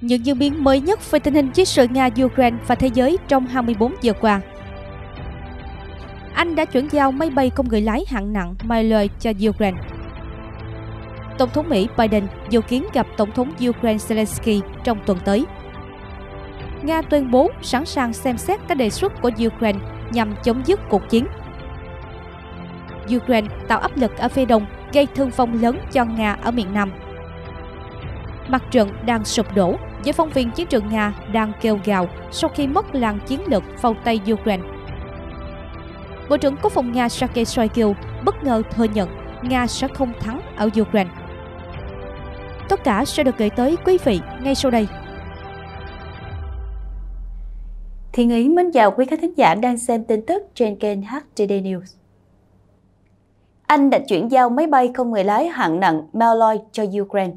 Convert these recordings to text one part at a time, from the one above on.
những diễn biến mới nhất về tình hình chiến sự Nga-Ukraine và thế giới trong 24 giờ qua. Anh đã chuyển giao máy bay không người lái hạng nặng Mailer cho Ukraine. Tổng thống Mỹ Biden dự kiến gặp Tổng thống Ukraine Zelensky trong tuần tới. Nga tuyên bố sẵn sàng xem xét các đề xuất của Ukraine nhằm chấm dứt cuộc chiến. Ukraine tạo áp lực ở phía đông gây thương vong lớn cho Nga ở miền Nam. Mặt trận đang sụp đổ, giới phóng viên chiến trường Nga đang kêu gào sau khi mất làng chiến lược vào Tây Ukraine. Bộ trưởng Quốc phòng Nga Sergei Shoigu bất ngờ thừa nhận Nga sẽ không thắng ở Ukraine. Tất cả sẽ được gửi tới quý vị ngay sau đây. Thiên Ý mến chào quý khán thính giả đang xem tin tức trên kênh HTD News. Anh đã chuyển giao máy bay không người lái hạng nặng Malloy cho Ukraine.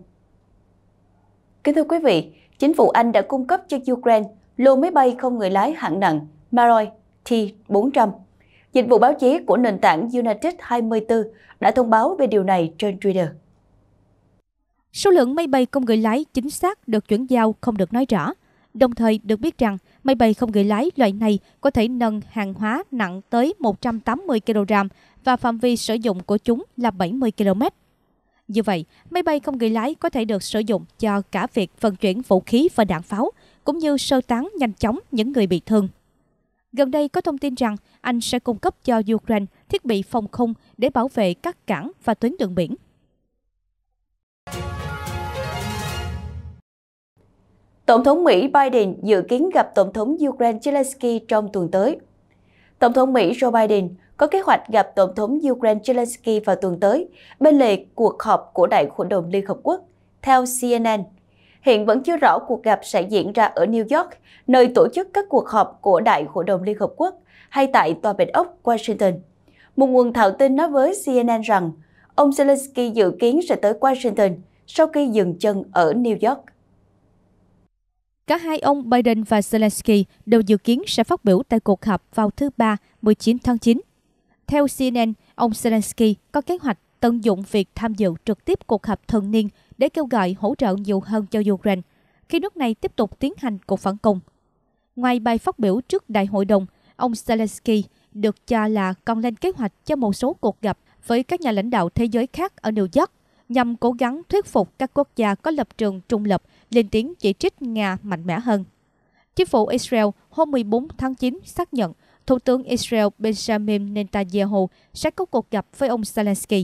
Kính thưa quý vị, chính phủ Anh đã cung cấp cho Ukraine lô máy bay không người lái hạng nặng Maroi T-400. Dịch vụ báo chí của nền tảng United 24 đã thông báo về điều này trên Twitter. Số lượng máy bay không người lái chính xác được chuyển giao không được nói rõ. Đồng thời được biết rằng máy bay không người lái loại này có thể nâng hàng hóa nặng tới 180 kg và phạm vi sử dụng của chúng là 70 km. Như vậy, máy bay không người lái có thể được sử dụng cho cả việc vận chuyển vũ khí và đạn pháo, cũng như sơ tán nhanh chóng những người bị thương. Gần đây có thông tin rằng Anh sẽ cung cấp cho Ukraine thiết bị phòng không để bảo vệ các cảng và tuyến đường biển. Tổng thống Mỹ Biden dự kiến gặp Tổng thống Ukraine Zelensky trong tuần tới. Tổng thống Mỹ Joe Biden có kế hoạch gặp Tổng thống Ukraine Zelensky vào tuần tới, bên lề cuộc họp của Đại hội đồng Liên Hợp Quốc, theo CNN. Hiện vẫn chưa rõ cuộc gặp sẽ diễn ra ở New York, nơi tổ chức các cuộc họp của Đại hội đồng Liên Hợp Quốc, hay tại Tòa Bạch Ốc, Washington. Một nguồn thạo tin nói với CNN rằng ông Zelensky dự kiến sẽ tới Washington sau khi dừng chân ở New York. Cả hai ông Biden và Zelensky đều dự kiến sẽ phát biểu tại cuộc họp vào thứ Ba 19 tháng 9 theo CNN, ông Zelensky có kế hoạch tận dụng việc tham dự trực tiếp cuộc họp thường niên để kêu gọi hỗ trợ nhiều hơn cho Ukraine, khi nước này tiếp tục tiến hành cuộc phản công. Ngoài bài phát biểu trước đại hội đồng, ông Zelensky được cho là còn lên kế hoạch cho một số cuộc gặp với các nhà lãnh đạo thế giới khác ở New York nhằm cố gắng thuyết phục các quốc gia có lập trường trung lập lên tiếng chỉ trích Nga mạnh mẽ hơn. Chính phủ Israel hôm 14 tháng 9 xác nhận Thủ tướng Israel Benjamin Netanyahu sẽ có cuộc gặp với ông Zelensky.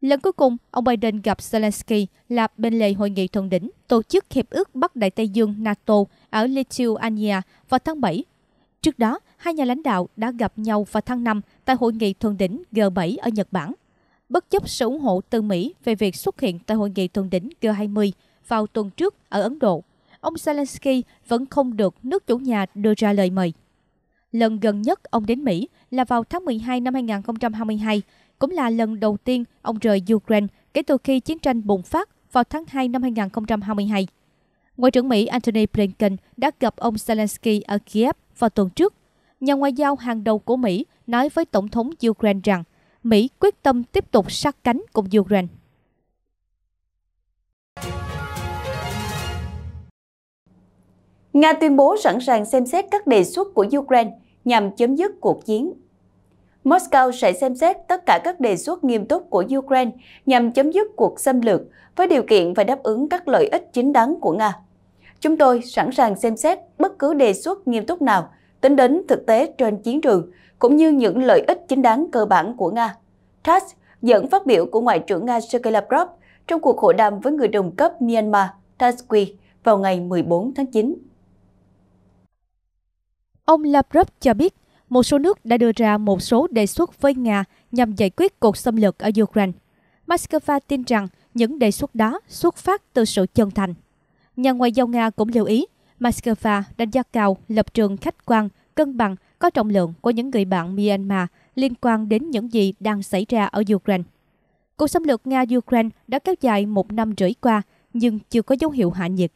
Lần cuối cùng, ông Biden gặp Zelensky là bên lề hội nghị thượng đỉnh tổ chức Hiệp ước Bắc Đại Tây Dương NATO ở Lithuania vào tháng 7. Trước đó, hai nhà lãnh đạo đã gặp nhau vào tháng 5 tại hội nghị thượng đỉnh G7 ở Nhật Bản. Bất chấp sự ủng hộ từ Mỹ về việc xuất hiện tại hội nghị thượng đỉnh G20 vào tuần trước ở Ấn Độ, ông Zelensky vẫn không được nước chủ nhà đưa ra lời mời. Lần gần nhất ông đến Mỹ là vào tháng 12 năm 2022, cũng là lần đầu tiên ông rời Ukraine kể từ khi chiến tranh bùng phát vào tháng 2 năm 2022. Ngoại trưởng Mỹ Antony Blinken đã gặp ông Zelensky ở Kiev vào tuần trước. Nhà ngoại giao hàng đầu của Mỹ nói với Tổng thống Ukraine rằng Mỹ quyết tâm tiếp tục sát cánh cùng Ukraine. Nga tuyên bố sẵn sàng xem xét các đề xuất của Ukraine nhằm chấm dứt cuộc chiến. Moscow sẽ xem xét tất cả các đề xuất nghiêm túc của Ukraine nhằm chấm dứt cuộc xâm lược với điều kiện phải đáp ứng các lợi ích chính đáng của Nga. Chúng tôi sẵn sàng xem xét bất cứ đề xuất nghiêm túc nào tính đến thực tế trên chiến trường cũng như những lợi ích chính đáng cơ bản của Nga. TASS dẫn phát biểu của Ngoại trưởng Nga Sergei Lavrov trong cuộc hội đàm với người đồng cấp Myanmar Tasqui vào ngày 14 tháng 9. Ông Lavrov cho biết một số nước đã đưa ra một số đề xuất với Nga nhằm giải quyết cuộc xâm lược ở Ukraine. Moscow tin rằng những đề xuất đó xuất phát từ sự chân thành. Nhà ngoại giao Nga cũng lưu ý, Moscow đánh giá cao lập trường khách quan, cân bằng, có trọng lượng của những người bạn Myanmar liên quan đến những gì đang xảy ra ở Ukraine. Cuộc xâm lược Nga-Ukraine đã kéo dài một năm rưỡi qua, nhưng chưa có dấu hiệu hạ nhiệt.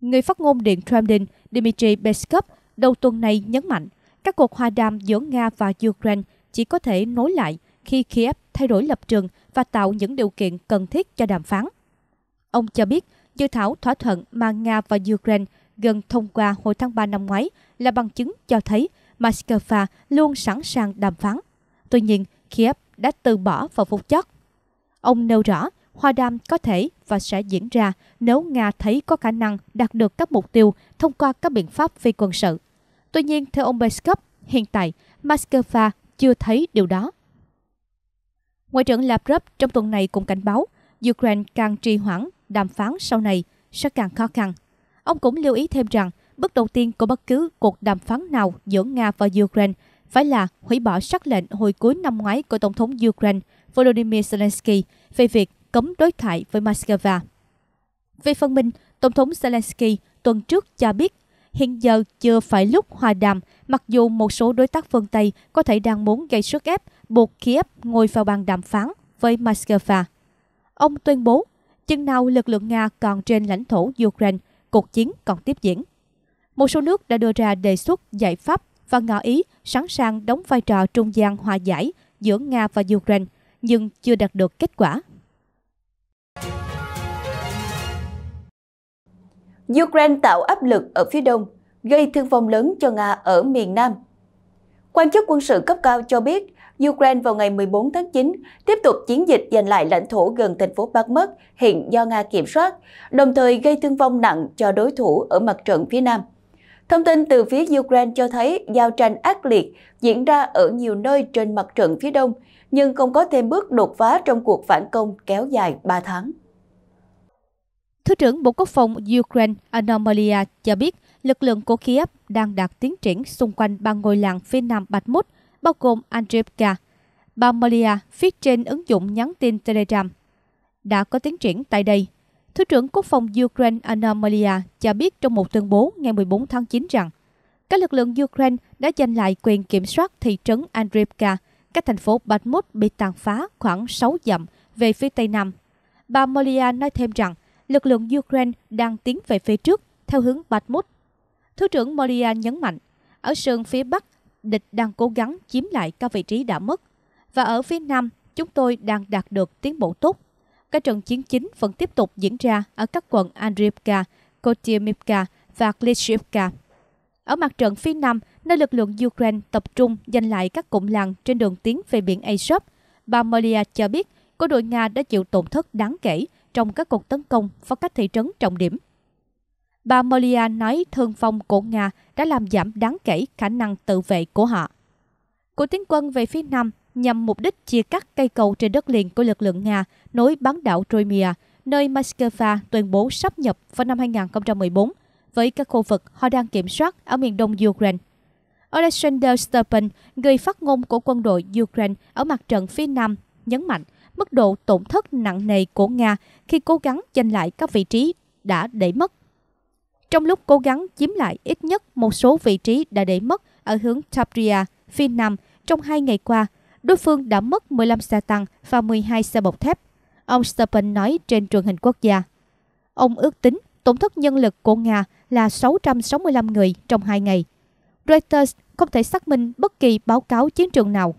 Người phát ngôn Điện Kremlin Dmitry Peskov đầu tuần này nhấn mạnh các cuộc hòa đàm giữa Nga và Ukraine chỉ có thể nối lại khi Kiev thay đổi lập trường và tạo những điều kiện cần thiết cho đàm phán. Ông cho biết, dự thảo thỏa thuận mà Nga và Ukraine gần thông qua hồi tháng 3 năm ngoái là bằng chứng cho thấy Moscow luôn sẵn sàng đàm phán. Tuy nhiên, Kiev đã từ bỏ vào phút chót. Ông nêu rõ, hòa đàm có thể và sẽ diễn ra nếu Nga thấy có khả năng đạt được các mục tiêu thông qua các biện pháp phi quân sự. Tuy nhiên, theo ông Peskov, hiện tại Moscow chưa thấy điều đó. Ngoại trưởng Lavrov trong tuần này cũng cảnh báo Ukraine càng trì hoãn đàm phán sau này sẽ càng khó khăn. Ông cũng lưu ý thêm rằng bước đầu tiên của bất cứ cuộc đàm phán nào giữa Nga và Ukraine phải là hủy bỏ sắc lệnh hồi cuối năm ngoái của Tổng thống Ukraine Volodymyr Zelensky về việc cấm đối thoại với Moscow. Về phần mình, Tổng thống Zelensky tuần trước cho biết Hiện giờ chưa phải lúc hòa đàm, mặc dù một số đối tác phương Tây có thể đang muốn gây sức ép, buộc Kiev ngồi vào bàn đàm phán với Moscow. Ông tuyên bố, chừng nào lực lượng Nga còn trên lãnh thổ Ukraine, cuộc chiến còn tiếp diễn. Một số nước đã đưa ra đề xuất giải pháp và ngỏ ý sẵn sàng đóng vai trò trung gian hòa giải giữa Nga và Ukraine, nhưng chưa đạt được kết quả. Ukraine tạo áp lực ở phía đông, gây thương vong lớn cho Nga ở miền Nam. Quan chức quân sự cấp cao cho biết, Ukraine vào ngày 14 tháng 9 tiếp tục chiến dịch giành lại lãnh thổ gần thành phố Bakhmut hiện do Nga kiểm soát, đồng thời gây thương vong nặng cho đối thủ ở mặt trận phía Nam. Thông tin từ phía Ukraine cho thấy giao tranh ác liệt diễn ra ở nhiều nơi trên mặt trận phía đông, nhưng không có thêm bước đột phá trong cuộc phản công kéo dài 3 tháng. Thứ trưởng Bộ Quốc phòng Ukraine Anomalia cho biết lực lượng của Kiev đang đạt tiến triển xung quanh ba ngôi làng phía nam Bạch Mút, bao gồm Andreevka. Bà Malia viết trên ứng dụng nhắn tin Telegram. Đã có tiến triển tại đây. Thứ trưởng Quốc phòng Ukraine Anomalia cho biết trong một tuyên bố ngày 14 tháng 9 rằng các lực lượng Ukraine đã giành lại quyền kiểm soát thị trấn Andreevka, các thành phố Bạch Mút bị tàn phá khoảng 6 dặm về phía tây nam. Bà Molia nói thêm rằng lực lượng Ukraine đang tiến về phía trước theo hướng Bakhmut. Thứ trưởng Moria nhấn mạnh, ở sườn phía Bắc, địch đang cố gắng chiếm lại các vị trí đã mất. Và ở phía Nam, chúng tôi đang đạt được tiến bộ tốt. Các trận chiến chính vẫn tiếp tục diễn ra ở các quận Andriivka, Kotiemivka và Klitschivka. Ở mặt trận phía Nam, nơi lực lượng Ukraine tập trung giành lại các cụm làng trên đường tiến về biển Azov, bà Molia cho biết quân đội Nga đã chịu tổn thất đáng kể trong các cuộc tấn công vào các thị trấn trọng điểm. Bà Molia nói thương phong của Nga đã làm giảm đáng kể khả năng tự vệ của họ. Cuộc tiến quân về phía Nam nhằm mục đích chia cắt cây cầu trên đất liền của lực lượng Nga nối bán đảo Crimea, nơi Moscow tuyên bố sắp nhập vào năm 2014 với các khu vực họ đang kiểm soát ở miền đông Ukraine. Alexander Stepan, người phát ngôn của quân đội Ukraine ở mặt trận phía Nam, nhấn mạnh mức độ tổn thất nặng nề của Nga khi cố gắng giành lại các vị trí đã để mất. Trong lúc cố gắng chiếm lại ít nhất một số vị trí đã để mất ở hướng Tabria, phía Nam trong hai ngày qua, đối phương đã mất 15 xe tăng và 12 xe bọc thép. Ông Stepan nói trên truyền hình quốc gia. Ông ước tính tổn thất nhân lực của Nga là 665 người trong hai ngày. Reuters không thể xác minh bất kỳ báo cáo chiến trường nào.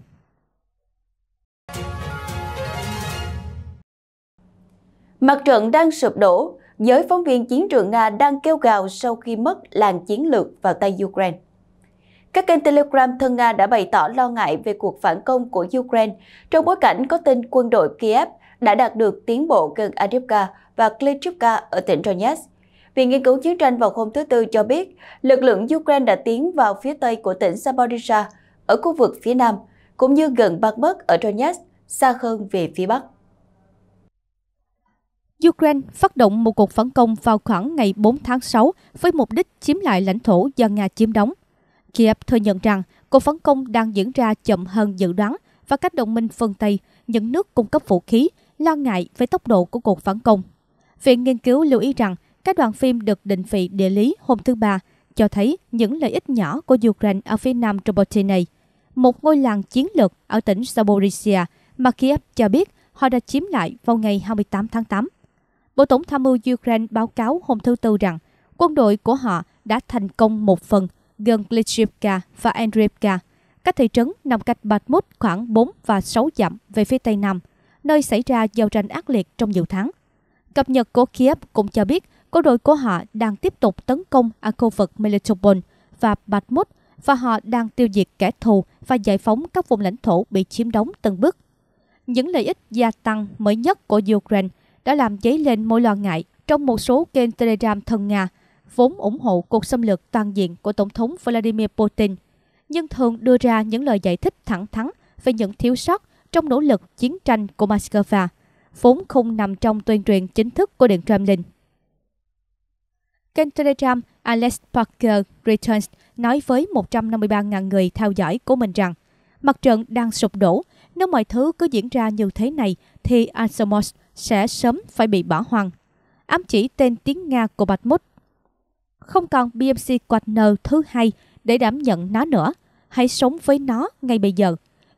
Mặt trận đang sụp đổ, giới phóng viên chiến trường Nga đang kêu gào sau khi mất làng chiến lược vào tay Ukraine. Các kênh Telegram thân Nga đã bày tỏ lo ngại về cuộc phản công của Ukraine trong bối cảnh có tin quân đội Kiev đã đạt được tiến bộ gần Adivka và Klitschivka ở tỉnh Donetsk. Viện Nghiên cứu Chiến tranh vào hôm thứ Tư cho biết, lực lượng Ukraine đã tiến vào phía tây của tỉnh Zaporizhia, ở khu vực phía nam, cũng như gần Bakhmut ở Donetsk, xa hơn về phía bắc. Ukraine phát động một cuộc phản công vào khoảng ngày 4 tháng 6 với mục đích chiếm lại lãnh thổ do Nga chiếm đóng. Kiev thừa nhận rằng cuộc phản công đang diễn ra chậm hơn dự đoán và các đồng minh phương Tây, những nước cung cấp vũ khí, lo ngại về tốc độ của cuộc phản công. Viện nghiên cứu lưu ý rằng các đoạn phim được định vị địa lý hôm thứ Ba cho thấy những lợi ích nhỏ của Ukraine ở phía nam Dubotine này. Một ngôi làng chiến lược ở tỉnh Zaporizhia mà Kiev cho biết họ đã chiếm lại vào ngày 28 tháng 8. Bộ Tổng tham mưu Ukraine báo cáo hôm thứ Tư rằng quân đội của họ đã thành công một phần gần Klitschivka và Andreevka, các thị trấn nằm cách Bakhmut khoảng 4 và 6 dặm về phía tây nam, nơi xảy ra giao tranh ác liệt trong nhiều tháng. Cập nhật của Kiev cũng cho biết quân đội của họ đang tiếp tục tấn công ở khu vực Melitopol và Bakhmut và họ đang tiêu diệt kẻ thù và giải phóng các vùng lãnh thổ bị chiếm đóng từng bước. Những lợi ích gia tăng mới nhất của Ukraine đã làm dấy lên mối lo ngại trong một số kênh Telegram thân Nga, vốn ủng hộ cuộc xâm lược toàn diện của Tổng thống Vladimir Putin, nhưng thường đưa ra những lời giải thích thẳng thắn về những thiếu sót trong nỗ lực chiến tranh của Moscow, vốn không nằm trong tuyên truyền chính thức của Điện Kremlin. Kênh Telegram Alex Parker Returns nói với 153.000 người theo dõi của mình rằng mặt trận đang sụp đổ nếu mọi thứ cứ diễn ra như thế này thì Anselmos sẽ sớm phải bị bỏ hoang. Ám chỉ tên tiếng Nga của Bachmut. Không còn BMC Quatner thứ hai để đảm nhận nó nữa. Hãy sống với nó ngay bây giờ.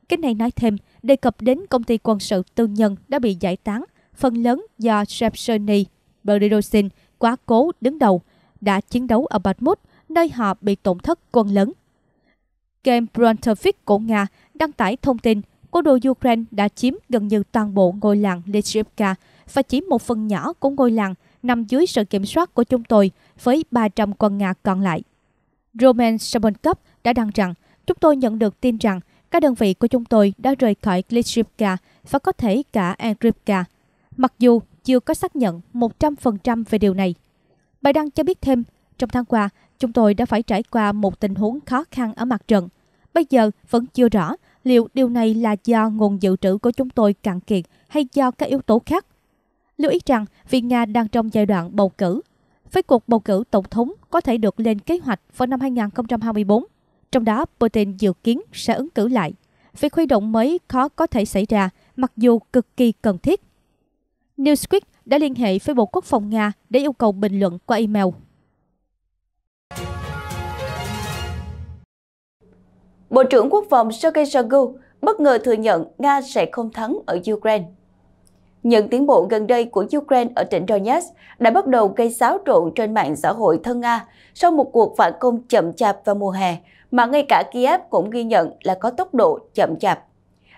Cái này nói thêm, đề cập đến công ty quân sự tư nhân đã bị giải tán, phần lớn do Shepsoni Berdirosin quá cố đứng đầu, đã chiến đấu ở Bạch Bakhmut, nơi họ bị tổn thất quân lớn. Game Brontevich của Nga đăng tải thông tin quân đội Ukraine đã chiếm gần như toàn bộ ngôi làng Lysyivka và chỉ một phần nhỏ của ngôi làng nằm dưới sự kiểm soát của chúng tôi với 300 quân Nga còn lại. Roman Shabonkov đã đăng rằng chúng tôi nhận được tin rằng các đơn vị của chúng tôi đã rời khỏi Lysyivka và có thể cả Andrivka, mặc dù chưa có xác nhận 100% về điều này. Bài đăng cho biết thêm, trong tháng qua, chúng tôi đã phải trải qua một tình huống khó khăn ở mặt trận. Bây giờ vẫn chưa rõ Liệu điều này là do nguồn dự trữ của chúng tôi cạn kiệt hay do các yếu tố khác? Lưu ý rằng, vì Nga đang trong giai đoạn bầu cử. Với cuộc bầu cử tổng thống có thể được lên kế hoạch vào năm 2024, trong đó Putin dự kiến sẽ ứng cử lại. Việc huy động mới khó có thể xảy ra, mặc dù cực kỳ cần thiết. Newsweek đã liên hệ với Bộ Quốc phòng Nga để yêu cầu bình luận qua email Bộ trưởng Quốc phòng Sergei Shoigu bất ngờ thừa nhận Nga sẽ không thắng ở Ukraine. Những tiến bộ gần đây của Ukraine ở tỉnh Donetsk đã bắt đầu gây xáo trộn trên mạng xã hội thân Nga sau một cuộc phản công chậm chạp vào mùa hè mà ngay cả Kiev cũng ghi nhận là có tốc độ chậm chạp.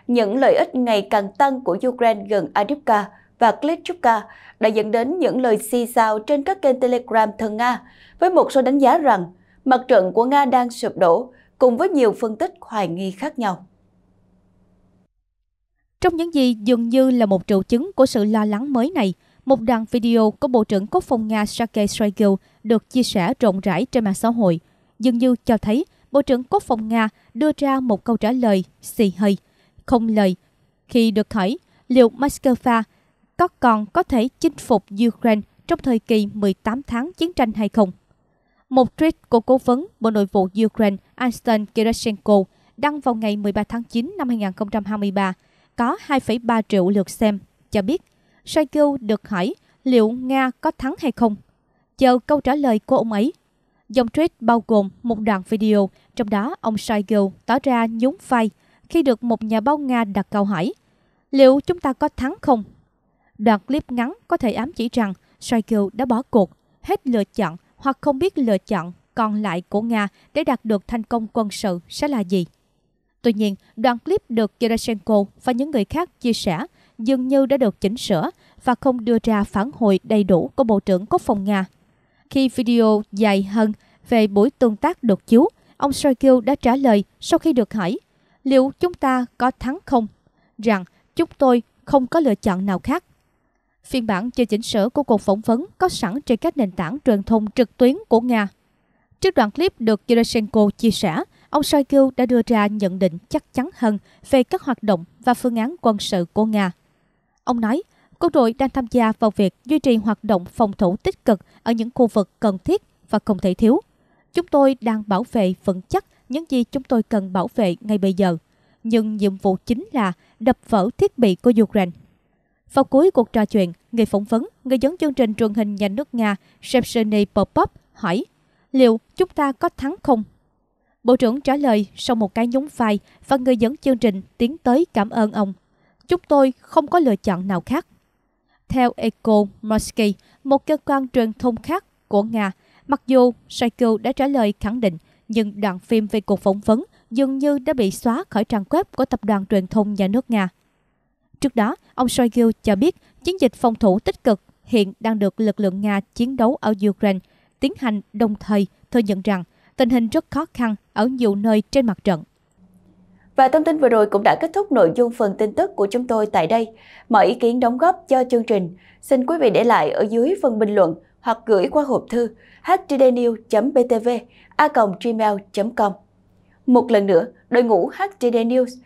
Những lợi ích ngày càng tăng của Ukraine gần Adivka và Klitschka đã dẫn đến những lời xì xào trên các kênh Telegram thân Nga với một số đánh giá rằng mặt trận của Nga đang sụp đổ cùng với nhiều phân tích hoài nghi khác nhau. Trong những gì dường như là một triệu chứng của sự lo lắng mới này, một đoạn video của Bộ trưởng Quốc phòng Nga Sergei Shoigu được chia sẻ rộng rãi trên mạng xã hội, dường như cho thấy Bộ trưởng Quốc phòng Nga đưa ra một câu trả lời xì hơi, không lời. Khi được hỏi liệu Moscow có còn có thể chinh phục Ukraine trong thời kỳ 18 tháng chiến tranh hay không. Một tweet của cố vấn Bộ Nội vụ Ukraine Einstein Kirashenko đăng vào ngày 13 tháng 9 năm 2023 có 2,3 triệu lượt xem, cho biết Shoigu được hỏi liệu Nga có thắng hay không. Chờ câu trả lời của ông ấy. Dòng tweet bao gồm một đoạn video, trong đó ông Shoigu tỏ ra nhún vai khi được một nhà báo Nga đặt câu hỏi liệu chúng ta có thắng không? Đoạn clip ngắn có thể ám chỉ rằng Shoigu đã bỏ cuộc, hết lựa chọn hoặc không biết lựa chọn còn lại của Nga để đạt được thành công quân sự sẽ là gì. Tuy nhiên, đoạn clip được Yerashenko và những người khác chia sẻ dường như đã được chỉnh sửa và không đưa ra phản hồi đầy đủ của Bộ trưởng Quốc phòng Nga. Khi video dài hơn về buổi tương tác được chiếu, ông Shoigu đã trả lời sau khi được hỏi liệu chúng ta có thắng không? Rằng chúng tôi không có lựa chọn nào khác. Phiên bản chưa chỉnh sửa của cuộc phỏng vấn có sẵn trên các nền tảng truyền thông trực tuyến của Nga. Trước đoạn clip được Kiroshenko chia sẻ, ông Shoigu đã đưa ra nhận định chắc chắn hơn về các hoạt động và phương án quân sự của Nga. Ông nói, quân đội đang tham gia vào việc duy trì hoạt động phòng thủ tích cực ở những khu vực cần thiết và không thể thiếu. Chúng tôi đang bảo vệ vững chắc những gì chúng tôi cần bảo vệ ngay bây giờ. Nhưng nhiệm vụ chính là đập vỡ thiết bị của Ukraine vào cuối cuộc trò chuyện, người phỏng vấn, người dẫn chương trình truyền hình nhà nước Nga Shevcheny Popov hỏi liệu chúng ta có thắng không? Bộ trưởng trả lời sau một cái nhún vai và người dẫn chương trình tiến tới cảm ơn ông. Chúng tôi không có lựa chọn nào khác. Theo Eco Mosky, một cơ quan truyền thông khác của Nga, mặc dù Shaiku đã trả lời khẳng định, nhưng đoạn phim về cuộc phỏng vấn dường như đã bị xóa khỏi trang web của tập đoàn truyền thông nhà nước Nga. Trước đó, ông Shoigu cho biết chiến dịch phòng thủ tích cực hiện đang được lực lượng Nga chiến đấu ở Ukraine tiến hành đồng thời thừa nhận rằng tình hình rất khó khăn ở nhiều nơi trên mặt trận. Và thông tin vừa rồi cũng đã kết thúc nội dung phần tin tức của chúng tôi tại đây. Mọi ý kiến đóng góp cho chương trình, xin quý vị để lại ở dưới phần bình luận hoặc gửi qua hộp thư htdnews.btv a gmail.com. Một lần nữa, đội ngũ HTD News –